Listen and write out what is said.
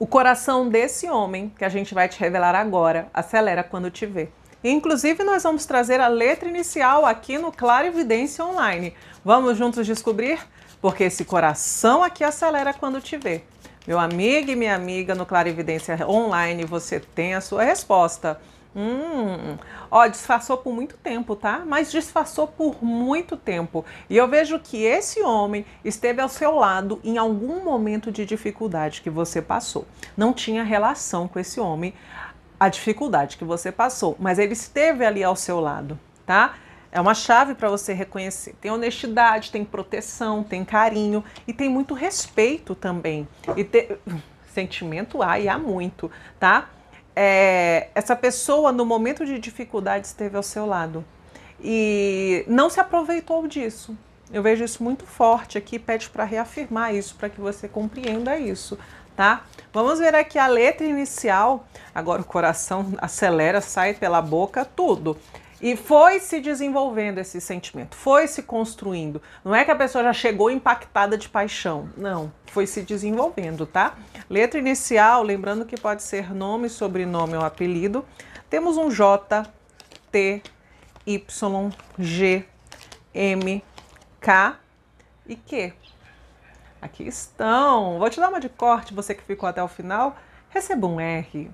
O coração desse homem, que a gente vai te revelar agora, acelera quando te vê. Inclusive, nós vamos trazer a letra inicial aqui no Clara Evidência Online. Vamos juntos descobrir? Porque esse coração aqui acelera quando te vê. Meu amigo e minha amiga no Clara Evidência Online, você tem a sua resposta. Hum, ó, disfarçou por muito tempo, tá? Mas disfarçou por muito tempo. E eu vejo que esse homem esteve ao seu lado em algum momento de dificuldade que você passou. Não tinha relação com esse homem a dificuldade que você passou, mas ele esteve ali ao seu lado, tá? É uma chave para você reconhecer. Tem honestidade, tem proteção, tem carinho e tem muito respeito também. E te... Hum, sentimento há e há muito, tá? é, essa pessoa, no momento de dificuldade, esteve ao seu lado e não se aproveitou disso. Eu vejo isso muito forte aqui, pede para reafirmar isso, para que você compreenda isso, tá? Vamos ver aqui a letra inicial. Agora o coração acelera, sai pela boca, tudo. E foi se desenvolvendo esse sentimento, foi se construindo. Não é que a pessoa já chegou impactada de paixão, não. Foi se desenvolvendo, tá? Letra inicial, lembrando que pode ser nome, sobrenome ou apelido. Temos um J, T, Y, G, M, K e Q. Aqui estão. Vou te dar uma de corte, você que ficou até o final. Receba um R.